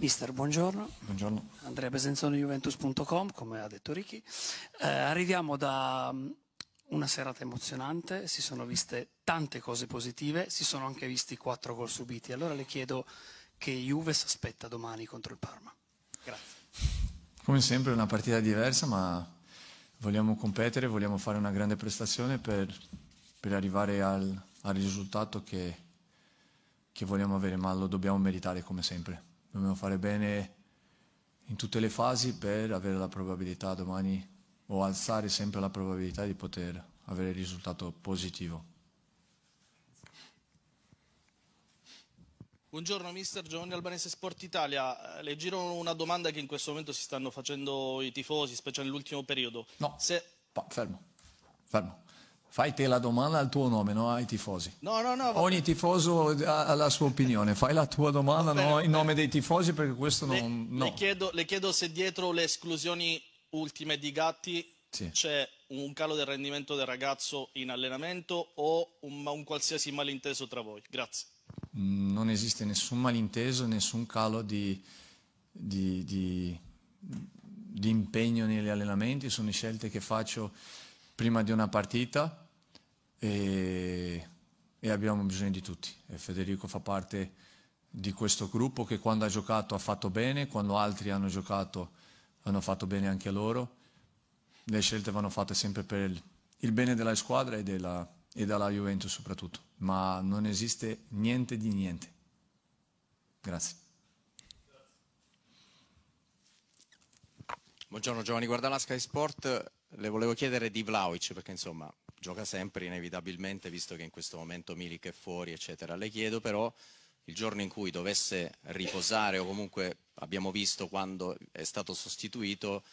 Mister, buongiorno. Buongiorno. Andrea Besenzone, juventus.com, come ha detto Ricky. Eh, arriviamo da mm, una serata emozionante, si sono viste tante cose positive, si sono anche visti quattro gol subiti. Allora le chiedo che Juve si aspetta domani contro il Parma. Grazie. Come sempre è una partita diversa, ma vogliamo competere, vogliamo fare una grande prestazione per, per arrivare al, al risultato che, che vogliamo avere, ma lo dobbiamo meritare come sempre dobbiamo fare bene in tutte le fasi per avere la probabilità domani o alzare sempre la probabilità di poter avere il risultato positivo. Buongiorno mister Giovanni Albanese Sport Italia, eh, le giro una domanda che in questo momento si stanno facendo i tifosi, specie nell'ultimo periodo. No, Se... pa, fermo, fermo. Fai te la domanda al tuo nome, non ai tifosi. No, no, no. Ogni tifoso ha la sua opinione. Fai la tua domanda bene, no, in nome dei tifosi perché questo le, non... No. Le, chiedo, le, chiedo, se dietro le esclusioni ultime di Gatti sì. c'è un calo del rendimento del ragazzo in allenamento o un, un qualsiasi malinteso tra voi. Grazie. Mm, non esiste nessun malinteso, nessun calo di, di, di, di impegno negli allenamenti. Sono scelte che faccio prima di una partita e, e abbiamo bisogno di tutti. E Federico fa parte di questo gruppo che quando ha giocato ha fatto bene, quando altri hanno giocato hanno fatto bene anche loro. Le scelte vanno fatte sempre per il bene della squadra e della, e dalla Juventus soprattutto, ma non esiste niente di niente. Grazie. Buongiorno Giovanni guarda Guardala, Sky Sport. Le volevo chiedere di Vlaovic perché insomma gioca sempre inevitabilmente visto che in questo momento Milik è fuori eccetera. Le chiedo però il giorno in cui dovesse riposare o comunque abbiamo visto quando è stato sostituito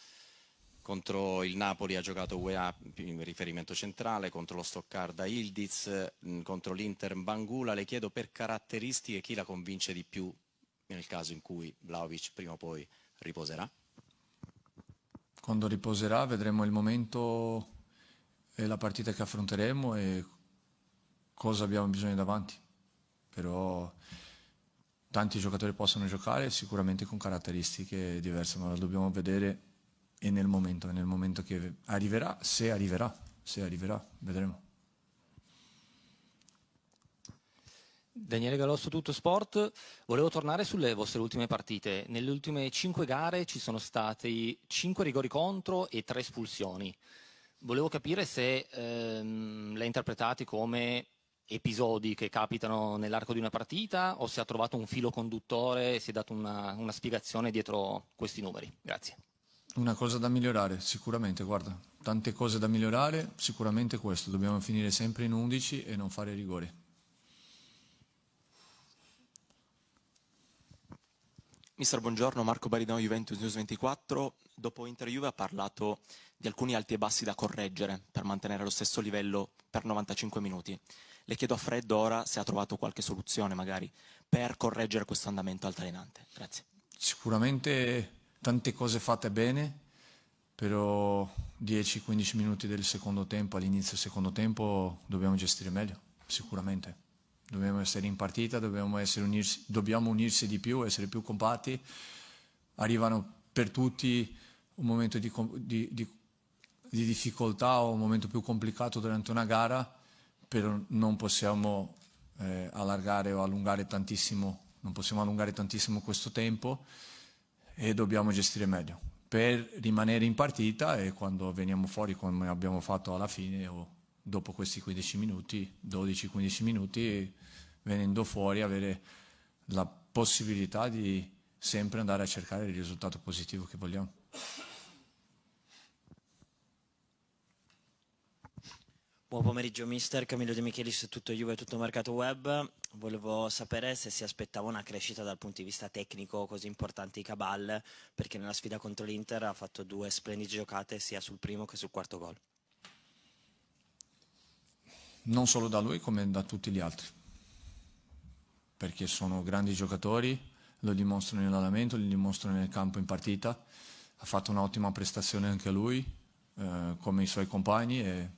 contro il Napoli ha giocato UEA in riferimento centrale, contro lo Stoccarda Ildiz, contro l'Inter Bangula. Le chiedo per caratteristiche chi la convince di più nel caso in cui Vlaovic prima o poi riposerà quando riposerà vedremo il momento e la partita che affronteremo e cosa abbiamo bisogno davanti. Però tanti giocatori possono giocare sicuramente con caratteristiche diverse, ma lo dobbiamo vedere e nel momento, nel momento che arriverà, se arriverà, se arriverà, vedremo. Daniele Galosso, Tutto Sport. Volevo tornare sulle vostre ultime partite. Nelle ultime 5 gare ci sono stati 5 rigori contro e 3 espulsioni. Volevo capire se ehm, le interpretate come episodi che capitano nell'arco di una partita o se ha trovato un filo conduttore e si è dato una, una spiegazione dietro questi numeri. Grazie. Una cosa da migliorare, sicuramente, guarda, tante cose da migliorare, sicuramente questo, dobbiamo finire sempre in 11 e non fare rigori. Mister, buongiorno. Marco Baridano, Juventus News 24. Dopo Inter-Juve ha parlato di alcuni alti e bassi da correggere per mantenere lo stesso livello per 95 minuti. Le chiedo a freddo ora se ha trovato qualche soluzione magari per correggere questo andamento altalenante. Grazie. Sicuramente tante cose fatte bene, però 10-15 minuti del secondo tempo, all'inizio del secondo tempo, dobbiamo gestire meglio, sicuramente dobbiamo essere in partita, dobbiamo, unirsi, dobbiamo unirsi di più, essere più compatti. Arrivano per tutti un momento di, di, di, di, difficoltà o un momento più complicato durante una gara, però non possiamo eh, allargare o allungare tantissimo, non possiamo allungare tantissimo questo tempo e dobbiamo gestire meglio per rimanere in partita e quando veniamo fuori come abbiamo fatto alla fine o dopo questi 15 minuti, 12-15 minuti, venendo fuori avere la possibilità di sempre andare a cercare il risultato positivo che vogliamo. Buon pomeriggio mister, Camillo De Michelis, tutto Juve, tutto mercato web. Volevo sapere se si aspettava una crescita dal punto di vista tecnico così importante di Cabal, perché nella sfida contro l'Inter ha fatto due splendide giocate sia sul primo che sul quarto gol non solo da lui come da tutti gli altri, perché sono grandi giocatori, lo dimostrano in allenamento, lo dimostrano nel campo in partita, ha fatto un'ottima prestazione anche lui, eh, come i suoi compagni e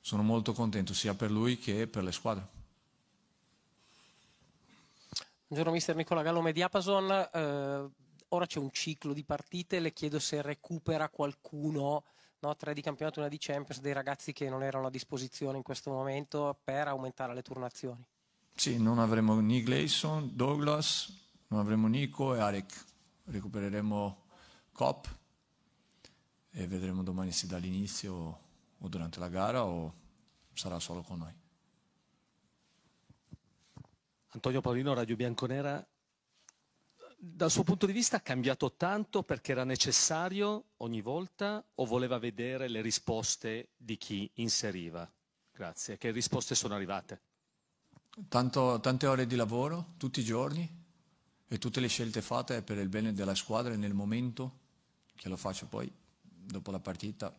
sono molto contento sia per lui che per le squadre. Buongiorno mister Nicola Gallome di Apason, eh, ora c'è un ciclo di partite, le chiedo se recupera qualcuno no? tre di campionato e una di Champions dei ragazzi che non erano a disposizione in questo momento per aumentare le turnazioni. Sì, non avremo né Gleison, Douglas, non avremo Nico e Arek. Recupereremo Cop e vedremo domani se dall'inizio o durante la gara o sarà solo con noi. Antonio Paolino, Radio Bianconera dal suo punto di vista ha cambiato tanto perché era necessario ogni volta o voleva vedere le risposte di chi inseriva? Grazie. Che risposte sono arrivate? Tanto, tante ore di lavoro, tutti i giorni, e tutte le scelte fatte per il bene della squadra nel momento, che lo faccio poi dopo la partita.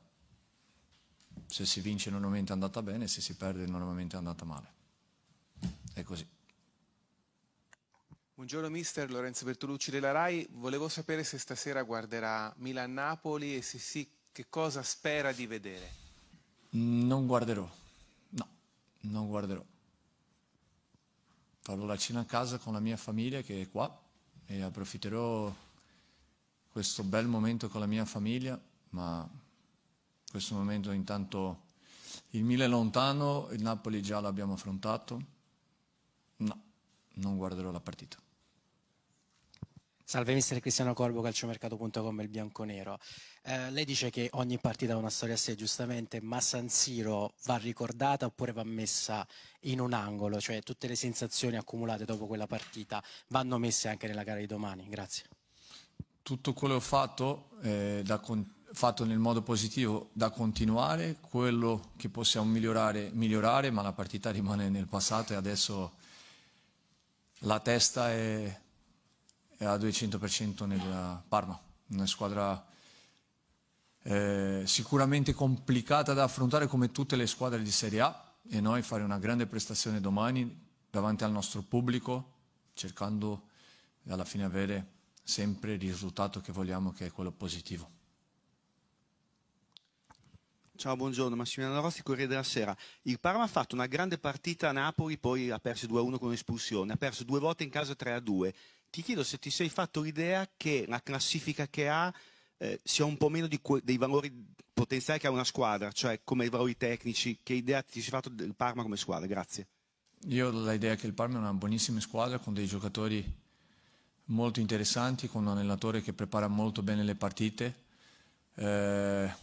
Se si vince normalmente è andata bene, se si perde normalmente è andata male. È così. Buongiorno mister, Lorenzo Bertolucci della RAI. Volevo sapere se stasera guarderà Milan-Napoli e se sì, che cosa spera di vedere? Non guarderò, no, non guarderò. Farò la cena a casa con la mia famiglia che è qua e approfitterò questo bel momento con la mia famiglia, ma questo momento intanto il Milan è lontano, il Napoli già l'abbiamo affrontato. No, non guarderò la partita. Salve mister Cristiano Corbo, calciomercato.com, il bianconero. Eh, lei dice che ogni partita ha una storia a sé, giustamente, ma San Siro va ricordata oppure va messa in un angolo? Cioè tutte le sensazioni accumulate dopo quella partita vanno messe anche nella gara di domani? Grazie. Tutto quello che ho fatto, eh, fatto nel modo positivo, da continuare, quello che possiamo migliorare, migliorare, ma la partita rimane nel passato e adesso la testa è al 200% nel Parma, una squadra eh, sicuramente complicata da affrontare come tutte le squadre di Serie A e noi fare una grande prestazione domani davanti al nostro pubblico cercando alla fine avere sempre il risultato che vogliamo che è quello positivo. Ciao, buongiorno. Massimiliano Rossi, Corriere della Sera. Il Parma ha fatto una grande partita a Napoli, poi ha perso 2-1 con un'espulsione. Ha perso due volte in casa 3-2 ti chiedo se ti sei fatto l'idea che la classifica che ha eh, sia un po' meno dei valori potenziali che ha una squadra, cioè come i valori tecnici, che idea ti sei fatto del Parma come squadra? Grazie. Io ho l'idea che il Parma è una buonissima squadra con dei giocatori molto interessanti, con un allenatore che prepara molto bene le partite, eh,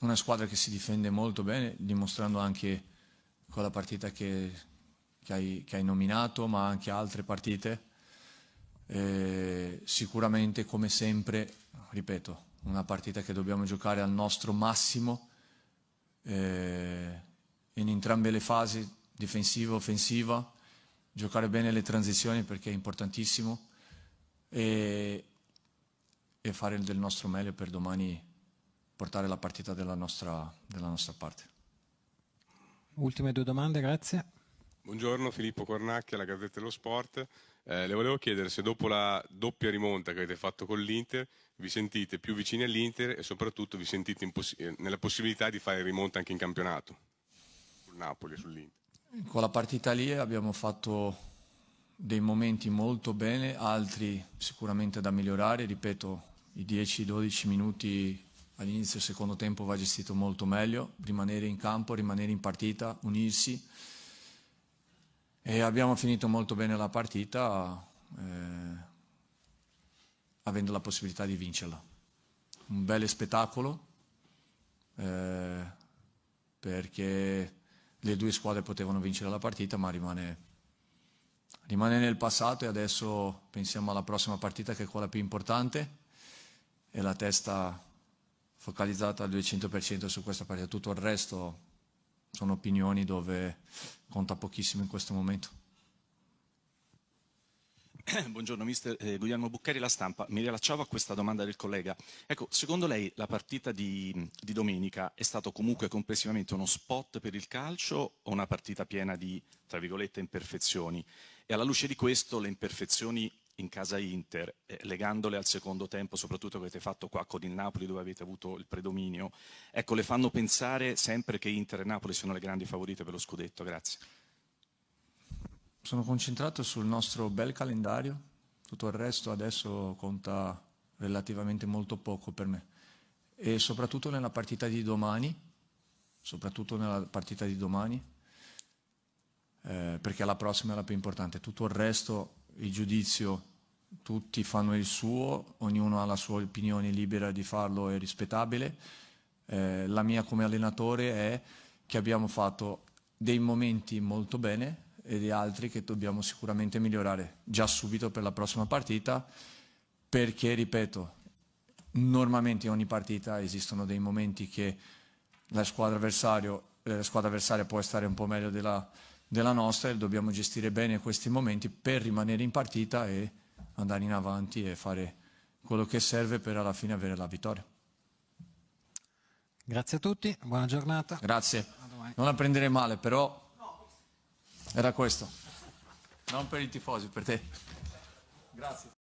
una squadra che si difende molto bene, dimostrando anche con la partita che, che, hai, che hai nominato, ma anche altre partite. Eh, sicuramente, come sempre, ripeto, una partita che dobbiamo giocare al nostro massimo eh, in entrambe le fasi, difensiva e offensiva, giocare bene le transizioni perché è importantissimo e, e fare del nostro meglio per domani portare la partita della nostra, della nostra, parte. Ultime due domande, grazie. Buongiorno Filippo Cornacchia, la Gazzetta dello Sport. Eh, le volevo chiedere se dopo la doppia rimonta che avete fatto con l'Inter vi sentite più vicini all'Inter e soprattutto vi sentite poss- eh, nella possibilità di fare rimonta anche in campionato sul Napoli e sull'Inter. Con la partita lì abbiamo fatto dei momenti molto bene, altri sicuramente da migliorare, ripeto i 10-12 minuti all'inizio del secondo tempo va gestito molto meglio, rimanere in campo, rimanere in partita, unirsi e abbiamo finito molto bene la partita, eh, avendo la possibilità di vincerla. Un bel spettacolo, eh, perché le due squadre potevano vincere la partita, ma rimane, rimane nel passato e adesso pensiamo alla prossima partita che è quella più importante e la testa focalizzata al 200% su questa partita. Tutto il resto sono opinioni dove conta pochissimo in questo momento. Buongiorno mister eh, Guglielmo Buccheri, La Stampa. Mi riallacciavo a questa domanda del collega. Ecco, secondo lei la partita di, di, domenica è stato comunque complessivamente uno spot per il calcio o una partita piena di, tra virgolette, imperfezioni? E alla luce di questo le imperfezioni in casa Inter, eh, legandole al secondo tempo, soprattutto che avete fatto qua con il Napoli dove avete avuto il predominio, ecco, le fanno pensare sempre che Inter e Napoli siano le grandi favorite per lo scudetto. Grazie. Sono concentrato sul nostro bel calendario, tutto il resto adesso conta relativamente molto poco per me e soprattutto nella partita di domani, soprattutto nella partita di domani, eh, perché la prossima è la più importante, tutto il resto il giudizio, tutti fanno il suo, ognuno ha la sua opinione libera di farlo e rispettabile. Eh, la mia come allenatore è che abbiamo fatto dei momenti molto bene e di altri che dobbiamo sicuramente migliorare già subito per la prossima partita perché, ripeto, normalmente in ogni partita esistono dei momenti che la squadra eh, la squadra avversaria può stare un po' meglio della, della nostra e dobbiamo gestire bene questi momenti per rimanere in partita e andare in avanti e fare quello che serve per alla fine avere la vittoria. Grazie a tutti, buona giornata. Grazie. Non la prendere male, però era questo. Non per i tifosi, per te. Grazie.